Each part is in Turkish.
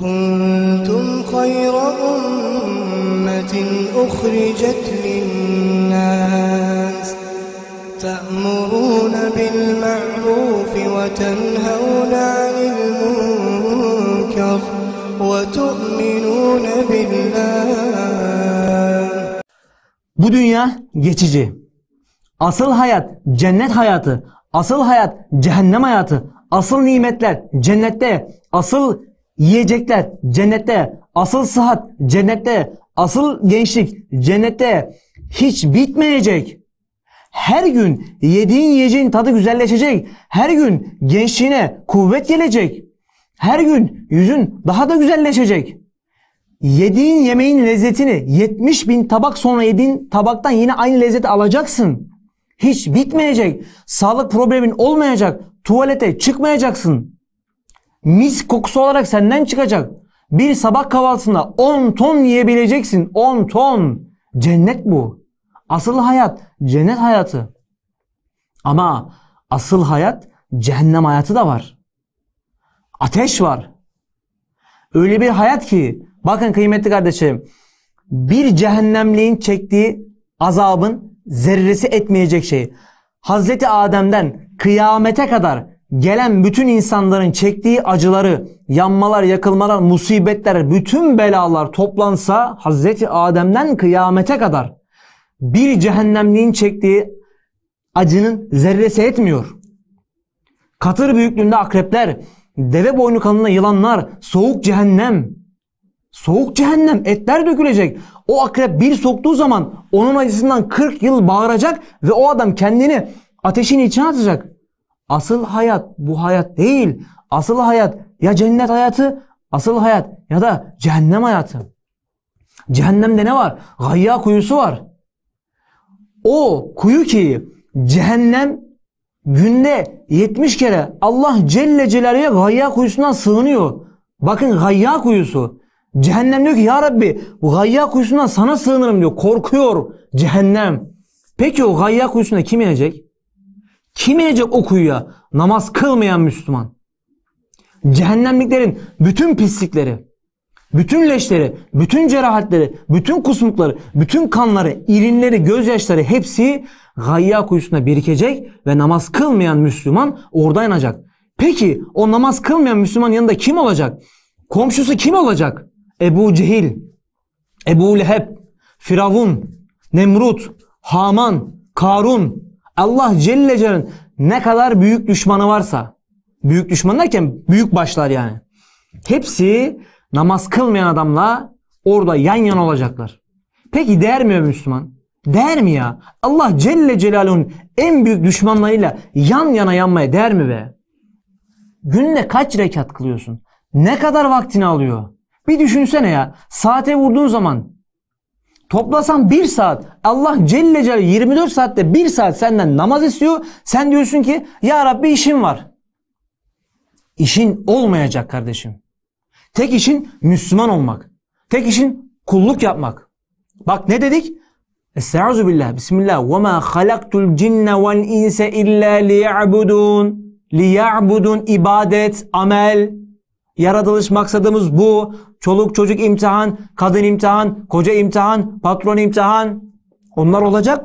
كنتم خير أمة أخرجت للناس تأمرون بالمعروف وتنهون عن المنكر وتؤمنون بالله Bu dünya geçici. Asıl hayat cennet hayatı. Asıl hayat cehennem hayatı. Asıl nimetler cennette. Asıl Yiyecekler cennette, asıl sıhhat cennette, asıl gençlik cennette hiç bitmeyecek. Her gün yediğin yiyeceğin tadı güzelleşecek. Her gün gençliğine kuvvet gelecek. Her gün yüzün daha da güzelleşecek. Yediğin yemeğin lezzetini 70 bin tabak sonra yediğin tabaktan yine aynı lezzeti alacaksın. Hiç bitmeyecek. Sağlık problemin olmayacak. Tuvalete çıkmayacaksın mis kokusu olarak senden çıkacak. Bir sabah kahvaltısında 10 ton yiyebileceksin. 10 ton. Cennet bu. Asıl hayat cennet hayatı. Ama asıl hayat cehennem hayatı da var. Ateş var. Öyle bir hayat ki bakın kıymetli kardeşim bir cehennemliğin çektiği azabın zerresi etmeyecek şey. Hazreti Adem'den kıyamete kadar gelen bütün insanların çektiği acıları, yanmalar, yakılmalar, musibetler, bütün belalar toplansa Hazreti Adem'den kıyamete kadar bir cehennemliğin çektiği acının zerresi etmiyor. Katır büyüklüğünde akrepler, deve boynu kanında yılanlar, soğuk cehennem. Soğuk cehennem etler dökülecek. O akrep bir soktuğu zaman onun acısından 40 yıl bağıracak ve o adam kendini ateşin içine atacak. Asıl hayat bu hayat değil. Asıl hayat ya cennet hayatı, asıl hayat ya da cehennem hayatı. Cehennemde ne var? Gayya kuyusu var. O kuyu ki cehennem günde 70 kere Allah Celle Celaluhu'ya gayya kuyusundan sığınıyor. Bakın gayya kuyusu. Cehennem diyor ki ya Rabbi bu gayya kuyusundan sana sığınırım diyor. Korkuyor cehennem. Peki o gayya kuyusunda kim inecek? Kim inecek o kuyuya? Namaz kılmayan Müslüman. Cehennemliklerin bütün pislikleri, bütün leşleri, bütün cerahatleri, bütün kusmukları, bütün kanları, irinleri, gözyaşları hepsi gayya kuyusuna birikecek ve namaz kılmayan Müslüman orada inacak. Peki o namaz kılmayan Müslüman yanında kim olacak? Komşusu kim olacak? Ebu Cehil, Ebu Leheb, Firavun, Nemrut, Haman, Karun, Allah Celle Celle'nin ne kadar büyük düşmanı varsa, büyük düşman derken büyük başlar yani. Hepsi namaz kılmayan adamla orada yan yana olacaklar. Peki değer mi Müslüman? Değer mi ya? Allah Celle Celaluhu'nun en büyük düşmanlarıyla yan yana yanmaya değer mi be? Günde kaç rekat kılıyorsun? Ne kadar vaktini alıyor? Bir düşünsene ya. Saate vurduğun zaman Toplasan bir saat Allah Celle Celaluhu 24 saatte bir saat senden namaz istiyor. Sen diyorsun ki ya Rabbi işim var. İşin olmayacak kardeşim. Tek işin Müslüman olmak. Tek işin kulluk yapmak. Bak ne dedik? Estaizu billah. Bismillah. Ve ma halaktul cinne vel insa illa liya'budun. Liya'budun ibadet, amel. Yaratılış maksadımız bu. Çoluk çocuk imtihan, kadın imtihan, koca imtihan, patron imtihan. Onlar olacak.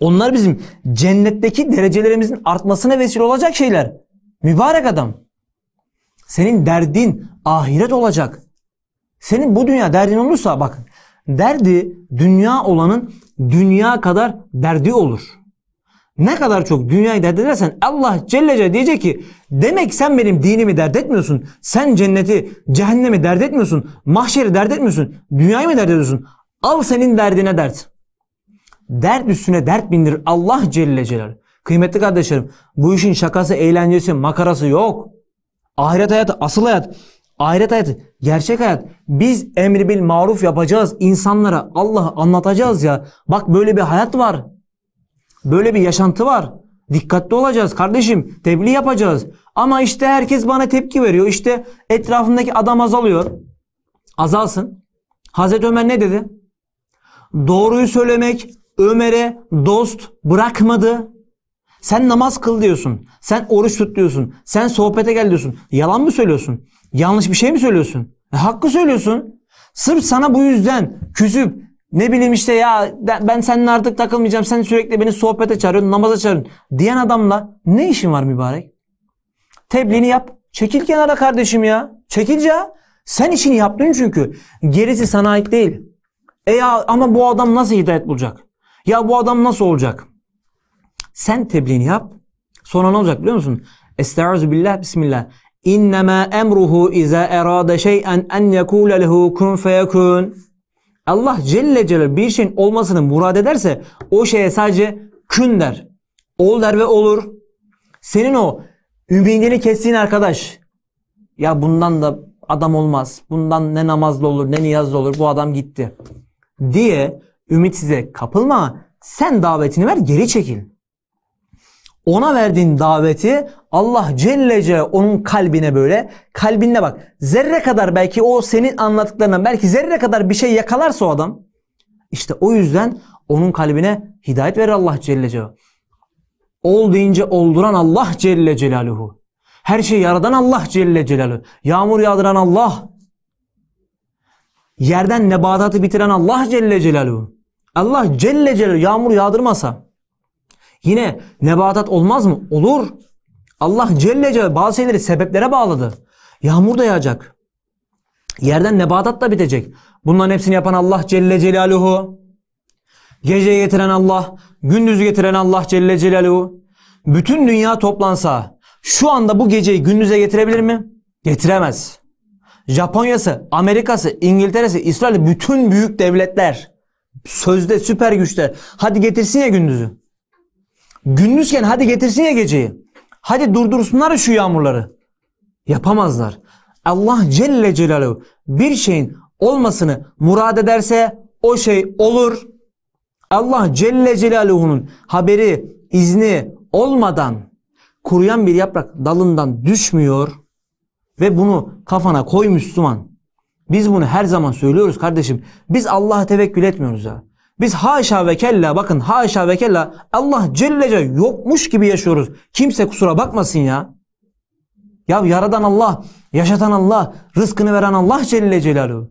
Onlar bizim cennetteki derecelerimizin artmasına vesile olacak şeyler. Mübarek adam. Senin derdin ahiret olacak. Senin bu dünya derdin olursa bak derdi dünya olanın dünya kadar derdi olur. Ne kadar çok dünyayı dert edersen Allah Celle Celle diyecek ki demek sen benim dinimi dert etmiyorsun. Sen cenneti, cehennemi dert etmiyorsun. Mahşeri dert etmiyorsun. Dünyayı mı dert ediyorsun? Al senin derdine dert. Dert üstüne dert bindir Allah Celle Celal. Kıymetli kardeşlerim bu işin şakası, eğlencesi, makarası yok. Ahiret hayatı, asıl hayat, ahiret hayatı, gerçek hayat. Biz emri bil maruf yapacağız. insanlara Allah'ı anlatacağız ya. Bak böyle bir hayat var. Böyle bir yaşantı var. Dikkatli olacağız kardeşim. Tebliğ yapacağız. Ama işte herkes bana tepki veriyor. İşte etrafımdaki adam azalıyor. Azalsın. Hazreti Ömer ne dedi? Doğruyu söylemek Ömer'e dost bırakmadı. Sen namaz kıl diyorsun. Sen oruç tut diyorsun. Sen sohbete gel diyorsun. Yalan mı söylüyorsun? Yanlış bir şey mi söylüyorsun? E, hakkı söylüyorsun. Sırf sana bu yüzden küzüp. Ne bileyim işte ya ben seninle artık takılmayacağım. Sen sürekli beni sohbete çağırıyorsun, namaza çağırıyorsun diyen adamla ne işin var mübarek? Tebliğini yap. Çekil kenara kardeşim ya. Çekil ya. Sen işini yaptın çünkü. Gerisi sana ait değil. E ya ama bu adam nasıl hidayet bulacak? Ya bu adam nasıl olacak? Sen tebliğini yap. Sonra ne olacak biliyor musun? Estaizu billah bismillah. İnnemâ emruhu izâ erâde şey'en en yekûle lehu kun feyekûn. Allah Celle Celal bir şeyin olmasını murad ederse o şeye sadece kün der. Ol der ve olur. Senin o ümidini kestiğin arkadaş. Ya bundan da adam olmaz. Bundan ne namazlı olur ne niyazlı olur. Bu adam gitti. Diye ümit size kapılma. Sen davetini ver geri çekil ona verdiğin daveti Allah Cellece onun kalbine böyle kalbinde bak zerre kadar belki o senin anlattıklarından belki zerre kadar bir şey yakalarsa o adam işte o yüzden onun kalbine hidayet verir Allah Cellece. Ol deyince olduran Allah Celle Celaluhu. Her şeyi yaradan Allah Celle Celaluhu. Yağmur yağdıran Allah. Yerden nebatatı bitiren Allah Celle Celaluhu. Allah Celle Celaluhu yağmur yağdırmasa Yine nebatat olmaz mı? Olur. Allah Celle Celle bazı şeyleri sebeplere bağladı. Yağmur da yağacak. Yerden nebatat da bitecek. Bunların hepsini yapan Allah Celle Celaluhu. Geceyi getiren Allah, gündüzü getiren Allah Celle Celaluhu. Bütün dünya toplansa şu anda bu geceyi gündüze getirebilir mi? Getiremez. Japonya'sı, Amerika'sı, İngiltere'si, İsrail bütün büyük devletler sözde süper güçler. Hadi getirsin ya gündüzü. Gündüzken hadi getirsin ya geceyi. Hadi durdursunlar şu yağmurları. Yapamazlar. Allah Celle Celaluhu bir şeyin olmasını murad ederse o şey olur. Allah Celle Celaluhu'nun haberi, izni olmadan kuruyan bir yaprak dalından düşmüyor ve bunu kafana koy Müslüman. Biz bunu her zaman söylüyoruz kardeşim. Biz Allah'a tevekkül etmiyoruz ya. Biz haşa ve kella bakın haşa ve kella Allah Cellece yokmuş gibi yaşıyoruz. Kimse kusura bakmasın ya. Ya yaradan Allah, yaşatan Allah, rızkını veren Allah Celle Celaluhu.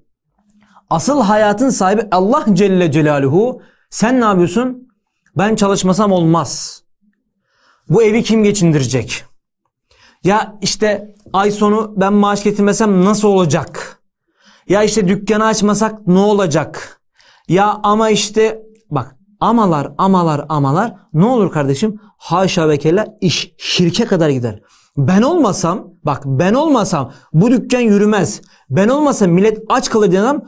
Asıl hayatın sahibi Allah Celle Celaluhu. Sen ne yapıyorsun? Ben çalışmasam olmaz. Bu evi kim geçindirecek? Ya işte ay sonu ben maaş getirmesem nasıl olacak? Ya işte dükkanı açmasak ne olacak? Ya ama işte bak amalar amalar amalar ne olur kardeşim haşa ve kella iş şirke kadar gider. Ben olmasam bak ben olmasam bu dükkan yürümez. Ben olmasam millet aç kalır diyen adam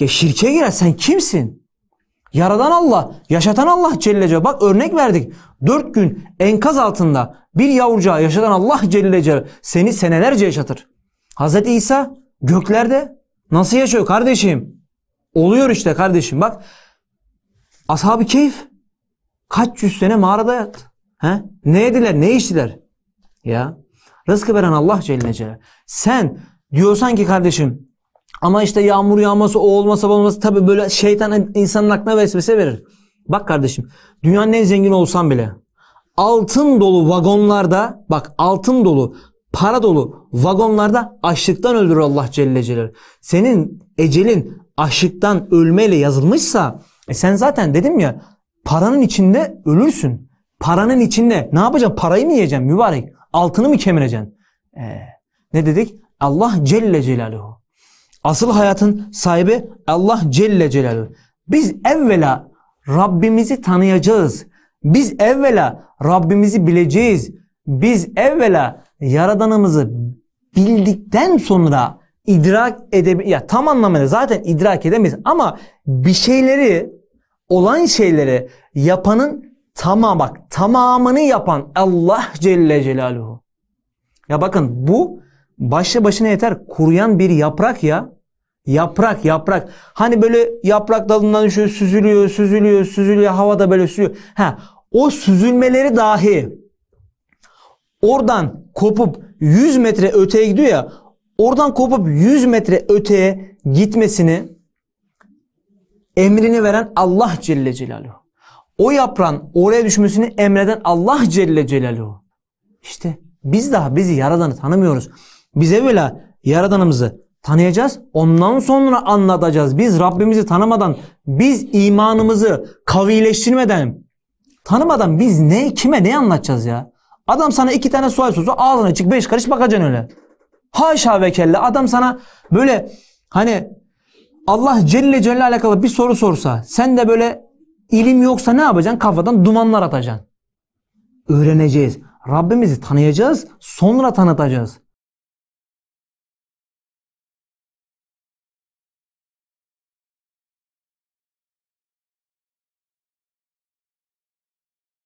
ya şirke girer sen kimsin? Yaradan Allah, yaşatan Allah Celle Celaluhu. Bak örnek verdik. Dört gün enkaz altında bir yavrucağı yaşatan Allah Celle Celaluhu seni senelerce yaşatır. Hazreti İsa göklerde nasıl yaşıyor kardeşim? Oluyor işte kardeşim bak. Ashab-ı keyif kaç yüz sene mağarada yattı. He? Ne yediler ne içtiler? Ya rızkı veren Allah Celle Celaluhu. Sen diyorsan ki kardeşim ama işte yağmur yağması o olmasa bu olmasa tabi böyle şeytan insanın aklına vesvese verir. Bak kardeşim dünyanın en zengin olsan bile altın dolu vagonlarda bak altın dolu para dolu vagonlarda açlıktan öldürür Allah Celle Celaluhu. Senin ecelin aşıktan ölmeyle yazılmışsa e sen zaten dedim ya paranın içinde ölürsün. Paranın içinde ne yapacağım Parayı mı yiyeceğim mübarek? Altını mı kemireceksin? Ee, ne dedik? Allah Celle Celaluhu. Asıl hayatın sahibi Allah Celle Celaluhu. Biz evvela Rabbimizi tanıyacağız. Biz evvela Rabbimizi bileceğiz. Biz evvela Yaradanımızı bildikten sonra idrak edemeyiz. Ya tam anlamıyla zaten idrak edemeyiz ama bir şeyleri olan şeyleri yapanın tamam bak tamamını yapan Allah Celle Celaluhu. Ya bakın bu başlı başına yeter kuruyan bir yaprak ya. Yaprak yaprak. Hani böyle yaprak dalından düşüyor, süzülüyor, süzülüyor, süzülüyor, havada böyle süzülüyor. Ha, o süzülmeleri dahi oradan kopup 100 metre öteye gidiyor ya oradan kopup 100 metre öteye gitmesini emrini veren Allah Celle Celaluhu. O yaprağın oraya düşmesini emreden Allah Celle Celaluhu. İşte biz daha bizi Yaradan'ı tanımıyoruz. Bize böyle Yaradan'ımızı tanıyacağız. Ondan sonra anlatacağız. Biz Rabbimizi tanımadan, biz imanımızı kavileştirmeden, tanımadan biz ne kime ne anlatacağız ya? Adam sana iki tane sual soruyor. Ağzına çık beş karış bakacaksın öyle. Haşa ve kella adam sana böyle hani Allah Celle Celle alakalı bir soru sorsa sen de böyle ilim yoksa ne yapacaksın? Kafadan dumanlar atacaksın. Öğreneceğiz. Rabbimizi tanıyacağız. Sonra tanıtacağız.